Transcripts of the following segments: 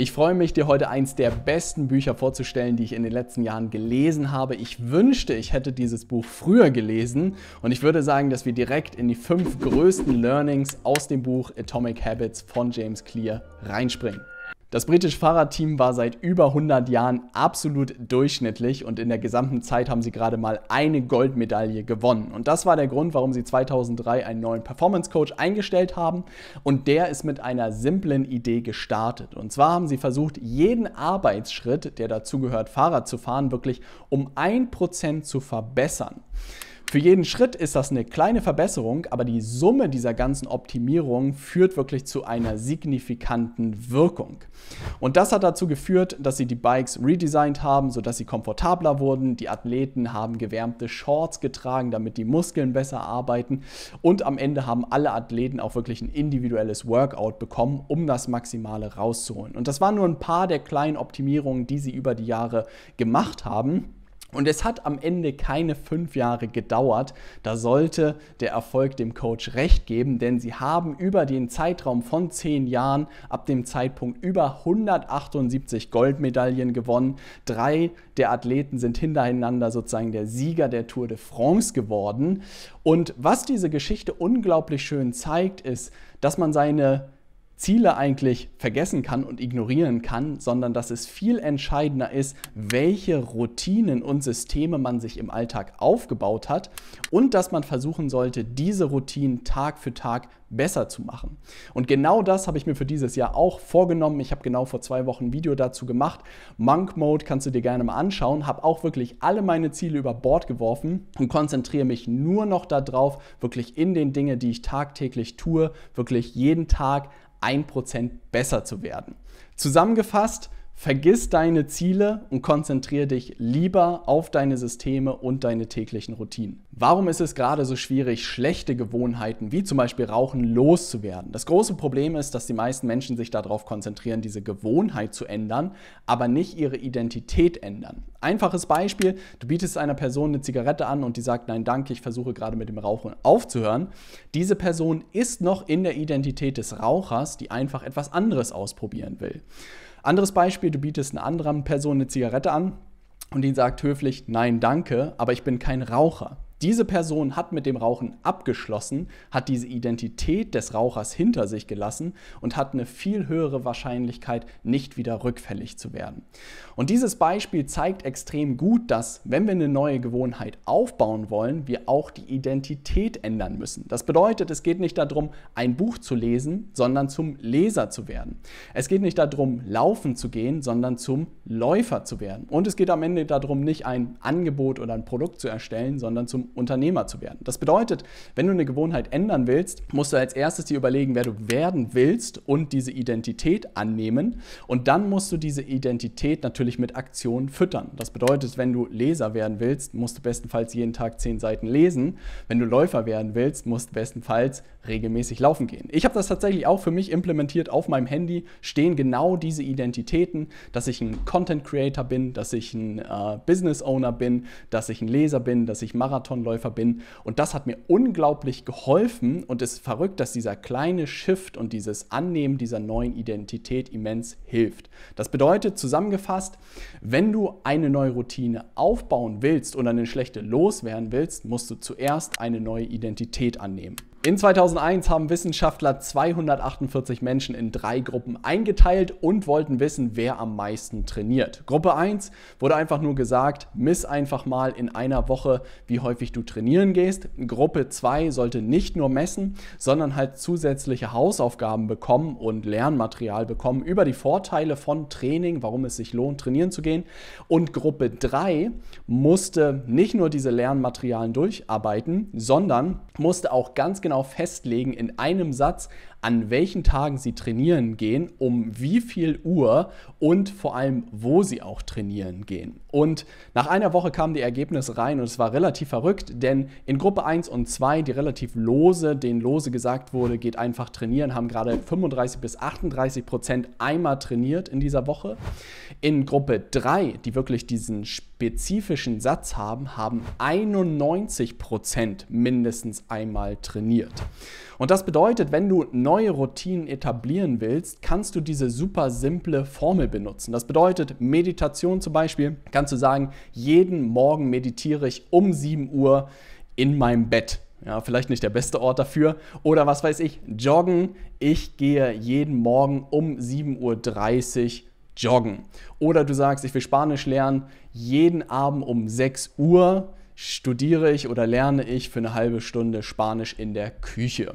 Ich freue mich, dir heute eins der besten Bücher vorzustellen, die ich in den letzten Jahren gelesen habe. Ich wünschte, ich hätte dieses Buch früher gelesen und ich würde sagen, dass wir direkt in die fünf größten Learnings aus dem Buch Atomic Habits von James Clear reinspringen. Das britische Fahrradteam war seit über 100 Jahren absolut durchschnittlich und in der gesamten Zeit haben sie gerade mal eine Goldmedaille gewonnen. Und das war der Grund, warum sie 2003 einen neuen Performance Coach eingestellt haben und der ist mit einer simplen Idee gestartet. Und zwar haben sie versucht, jeden Arbeitsschritt, der dazugehört, Fahrrad zu fahren, wirklich um 1% zu verbessern. Für jeden Schritt ist das eine kleine Verbesserung, aber die Summe dieser ganzen Optimierungen führt wirklich zu einer signifikanten Wirkung. Und das hat dazu geführt, dass sie die Bikes redesigned haben, sodass sie komfortabler wurden. Die Athleten haben gewärmte Shorts getragen, damit die Muskeln besser arbeiten. Und am Ende haben alle Athleten auch wirklich ein individuelles Workout bekommen, um das Maximale rauszuholen. Und das waren nur ein paar der kleinen Optimierungen, die sie über die Jahre gemacht haben. Und es hat am Ende keine fünf Jahre gedauert. Da sollte der Erfolg dem Coach recht geben, denn sie haben über den Zeitraum von zehn Jahren ab dem Zeitpunkt über 178 Goldmedaillen gewonnen. Drei der Athleten sind hintereinander sozusagen der Sieger der Tour de France geworden. Und was diese Geschichte unglaublich schön zeigt, ist, dass man seine Ziele eigentlich vergessen kann und ignorieren kann, sondern dass es viel entscheidender ist, welche Routinen und Systeme man sich im Alltag aufgebaut hat und dass man versuchen sollte, diese Routinen Tag für Tag besser zu machen. Und genau das habe ich mir für dieses Jahr auch vorgenommen. Ich habe genau vor zwei Wochen ein Video dazu gemacht. Monk Mode kannst du dir gerne mal anschauen. Habe auch wirklich alle meine Ziele über Bord geworfen und konzentriere mich nur noch darauf, wirklich in den Dingen, die ich tagtäglich tue, wirklich jeden Tag 1% besser zu werden. Zusammengefasst, Vergiss deine Ziele und konzentriere dich lieber auf deine Systeme und deine täglichen Routinen. Warum ist es gerade so schwierig, schlechte Gewohnheiten wie zum Beispiel Rauchen loszuwerden? Das große Problem ist, dass die meisten Menschen sich darauf konzentrieren, diese Gewohnheit zu ändern, aber nicht ihre Identität ändern. Einfaches Beispiel, du bietest einer Person eine Zigarette an und die sagt, nein, danke, ich versuche gerade mit dem Rauchen aufzuhören. Diese Person ist noch in der Identität des Rauchers, die einfach etwas anderes ausprobieren will. Anderes Beispiel, du bietest einer anderen Person eine Zigarette an und die sagt höflich, nein, danke, aber ich bin kein Raucher. Diese Person hat mit dem Rauchen abgeschlossen, hat diese Identität des Rauchers hinter sich gelassen und hat eine viel höhere Wahrscheinlichkeit, nicht wieder rückfällig zu werden. Und dieses Beispiel zeigt extrem gut, dass wenn wir eine neue Gewohnheit aufbauen wollen, wir auch die Identität ändern müssen. Das bedeutet, es geht nicht darum, ein Buch zu lesen, sondern zum Leser zu werden. Es geht nicht darum, laufen zu gehen, sondern zum Läufer zu werden. Und es geht am Ende darum, nicht ein Angebot oder ein Produkt zu erstellen, sondern zum Unternehmer zu werden. Das bedeutet, wenn du eine Gewohnheit ändern willst, musst du als erstes dir überlegen, wer du werden willst und diese Identität annehmen. Und dann musst du diese Identität natürlich mit Aktionen füttern. Das bedeutet, wenn du Leser werden willst, musst du bestenfalls jeden Tag zehn Seiten lesen. Wenn du Läufer werden willst, musst du bestenfalls regelmäßig laufen gehen. Ich habe das tatsächlich auch für mich implementiert auf meinem Handy, stehen genau diese Identitäten, dass ich ein Content Creator bin, dass ich ein äh, Business Owner bin, dass ich ein Leser bin, dass ich Marathon Marathonläufer bin. Und das hat mir unglaublich geholfen und es ist verrückt, dass dieser kleine Shift und dieses Annehmen dieser neuen Identität immens hilft. Das bedeutet zusammengefasst, wenn du eine neue Routine aufbauen willst oder eine schlechte loswerden willst, musst du zuerst eine neue Identität annehmen. In 2001 haben Wissenschaftler 248 Menschen in drei Gruppen eingeteilt und wollten wissen, wer am meisten trainiert. Gruppe 1 wurde einfach nur gesagt, miss einfach mal in einer Woche, wie häufig du trainieren gehst. Gruppe 2 sollte nicht nur messen, sondern halt zusätzliche Hausaufgaben bekommen und Lernmaterial bekommen über die Vorteile von Training, warum es sich lohnt, trainieren zu gehen. Und Gruppe 3 musste nicht nur diese Lernmaterialien durcharbeiten, sondern musste auch ganz genau auf genau festlegen in einem Satz an welchen Tagen sie trainieren gehen, um wie viel Uhr und vor allem, wo sie auch trainieren gehen. Und nach einer Woche kamen die Ergebnisse rein und es war relativ verrückt, denn in Gruppe 1 und 2, die relativ lose, denen lose gesagt wurde, geht einfach trainieren, haben gerade 35 bis 38 Prozent einmal trainiert in dieser Woche. In Gruppe 3, die wirklich diesen spezifischen Satz haben, haben 91 Prozent mindestens einmal trainiert. Und das bedeutet, wenn du neue Routinen etablieren willst, kannst du diese super simple Formel benutzen. Das bedeutet, Meditation zum Beispiel, kannst du sagen, jeden Morgen meditiere ich um 7 Uhr in meinem Bett. Ja, vielleicht nicht der beste Ort dafür. Oder was weiß ich, joggen. Ich gehe jeden Morgen um 7.30 Uhr joggen. Oder du sagst, ich will Spanisch lernen, jeden Abend um 6 Uhr studiere ich oder lerne ich für eine halbe Stunde Spanisch in der Küche.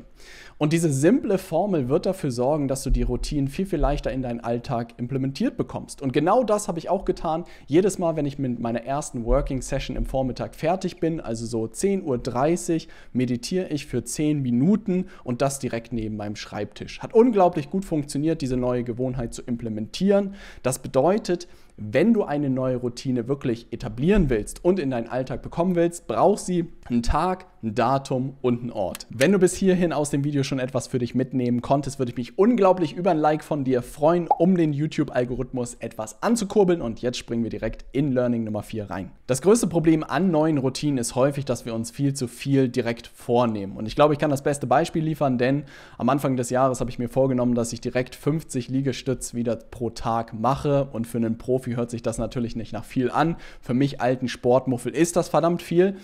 Und diese simple Formel wird dafür sorgen, dass du die Routinen viel, viel leichter in deinen Alltag implementiert bekommst. Und genau das habe ich auch getan. Jedes Mal, wenn ich mit meiner ersten Working Session im Vormittag fertig bin, also so 10.30 Uhr, meditiere ich für 10 Minuten und das direkt neben meinem Schreibtisch. Hat unglaublich gut funktioniert, diese neue Gewohnheit zu implementieren. Das bedeutet, wenn du eine neue Routine wirklich etablieren willst und in deinen Alltag bekommen willst, brauchst sie einen Tag, ein Datum und ein Ort. Wenn du bis hierhin aus dem Video schon etwas für dich mitnehmen konntest, würde ich mich unglaublich über ein Like von dir freuen, um den YouTube-Algorithmus etwas anzukurbeln. Und jetzt springen wir direkt in Learning Nummer 4 rein. Das größte Problem an neuen Routinen ist häufig, dass wir uns viel zu viel direkt vornehmen. Und ich glaube, ich kann das beste Beispiel liefern, denn am Anfang des Jahres habe ich mir vorgenommen, dass ich direkt 50 Liegestütz wieder pro Tag mache. Und für einen Profi hört sich das natürlich nicht nach viel an. Für mich alten Sportmuffel ist das verdammt viel.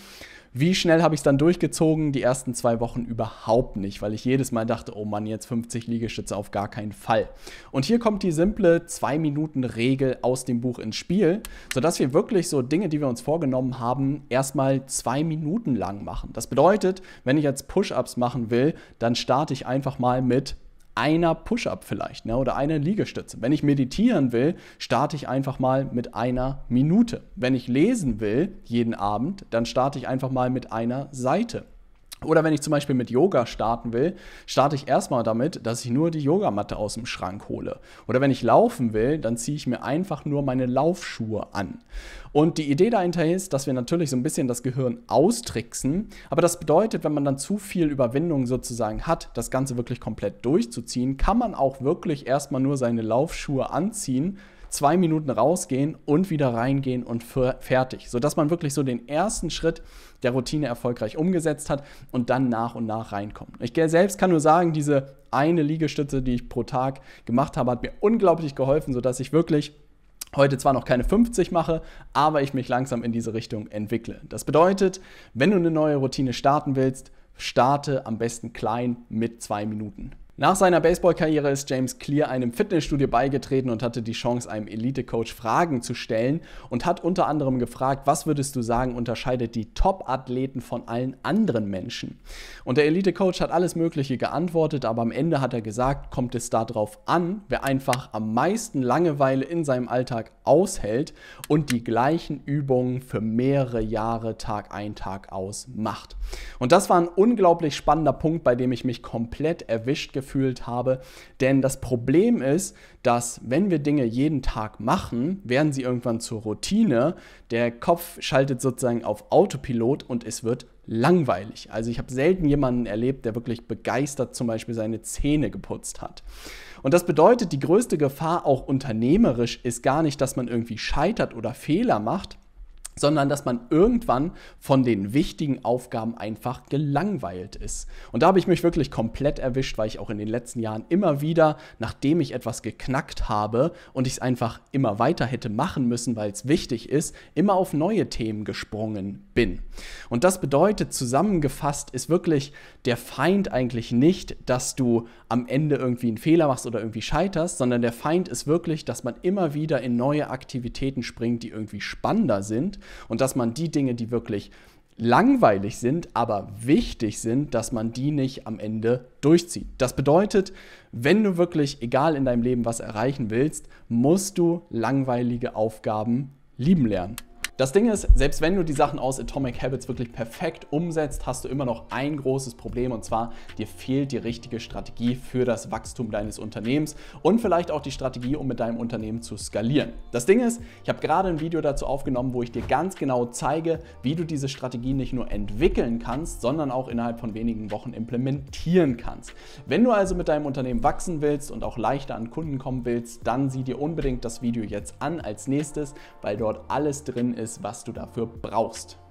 Wie schnell habe ich es dann durchgezogen? Die ersten zwei Wochen überhaupt nicht, weil ich jedes Mal dachte, oh Mann, jetzt 50 Liegestütze auf gar keinen Fall. Und hier kommt die simple 2-Minuten-Regel aus dem Buch ins Spiel, sodass wir wirklich so Dinge, die wir uns vorgenommen haben, erstmal 2 Minuten lang machen. Das bedeutet, wenn ich jetzt Push-Ups machen will, dann starte ich einfach mal mit einer Push-up vielleicht ne, oder einer Liegestütze. Wenn ich meditieren will, starte ich einfach mal mit einer Minute. Wenn ich lesen will, jeden Abend, dann starte ich einfach mal mit einer Seite. Oder wenn ich zum Beispiel mit Yoga starten will, starte ich erstmal damit, dass ich nur die Yogamatte aus dem Schrank hole. Oder wenn ich laufen will, dann ziehe ich mir einfach nur meine Laufschuhe an. Und die Idee dahinter ist, dass wir natürlich so ein bisschen das Gehirn austricksen, aber das bedeutet, wenn man dann zu viel Überwindung sozusagen hat, das Ganze wirklich komplett durchzuziehen, kann man auch wirklich erstmal nur seine Laufschuhe anziehen zwei Minuten rausgehen und wieder reingehen und fertig, sodass man wirklich so den ersten Schritt der Routine erfolgreich umgesetzt hat und dann nach und nach reinkommt. Ich selbst kann nur sagen, diese eine Liegestütze, die ich pro Tag gemacht habe, hat mir unglaublich geholfen, sodass ich wirklich heute zwar noch keine 50 mache, aber ich mich langsam in diese Richtung entwickle. Das bedeutet, wenn du eine neue Routine starten willst, starte am besten klein mit zwei Minuten. Nach seiner Baseballkarriere ist James Clear einem Fitnessstudio beigetreten und hatte die Chance, einem Elite-Coach Fragen zu stellen und hat unter anderem gefragt, was würdest du sagen, unterscheidet die Top-Athleten von allen anderen Menschen? Und der Elite-Coach hat alles Mögliche geantwortet, aber am Ende hat er gesagt, kommt es darauf an, wer einfach am meisten Langeweile in seinem Alltag aushält und die gleichen Übungen für mehrere Jahre Tag ein, Tag aus macht. Und das war ein unglaublich spannender Punkt, bei dem ich mich komplett erwischt gefühlt gefühlt habe. Denn das Problem ist, dass wenn wir Dinge jeden Tag machen, werden sie irgendwann zur Routine. Der Kopf schaltet sozusagen auf Autopilot und es wird langweilig. Also ich habe selten jemanden erlebt, der wirklich begeistert zum Beispiel seine Zähne geputzt hat. Und das bedeutet, die größte Gefahr auch unternehmerisch ist gar nicht, dass man irgendwie scheitert oder Fehler macht, sondern dass man irgendwann von den wichtigen Aufgaben einfach gelangweilt ist. Und da habe ich mich wirklich komplett erwischt, weil ich auch in den letzten Jahren immer wieder, nachdem ich etwas geknackt habe und ich es einfach immer weiter hätte machen müssen, weil es wichtig ist, immer auf neue Themen gesprungen bin. Und das bedeutet, zusammengefasst ist wirklich der Feind eigentlich nicht, dass du am Ende irgendwie einen Fehler machst oder irgendwie scheiterst, sondern der Feind ist wirklich, dass man immer wieder in neue Aktivitäten springt, die irgendwie spannender sind und dass man die Dinge, die wirklich langweilig sind, aber wichtig sind, dass man die nicht am Ende durchzieht. Das bedeutet, wenn du wirklich, egal in deinem Leben, was erreichen willst, musst du langweilige Aufgaben lieben lernen. Das Ding ist, selbst wenn du die Sachen aus Atomic Habits wirklich perfekt umsetzt, hast du immer noch ein großes Problem und zwar dir fehlt die richtige Strategie für das Wachstum deines Unternehmens und vielleicht auch die Strategie, um mit deinem Unternehmen zu skalieren. Das Ding ist, ich habe gerade ein Video dazu aufgenommen, wo ich dir ganz genau zeige, wie du diese Strategie nicht nur entwickeln kannst, sondern auch innerhalb von wenigen Wochen implementieren kannst. Wenn du also mit deinem Unternehmen wachsen willst und auch leichter an Kunden kommen willst, dann sieh dir unbedingt das Video jetzt an als nächstes, weil dort alles drin ist alles, was du dafür brauchst.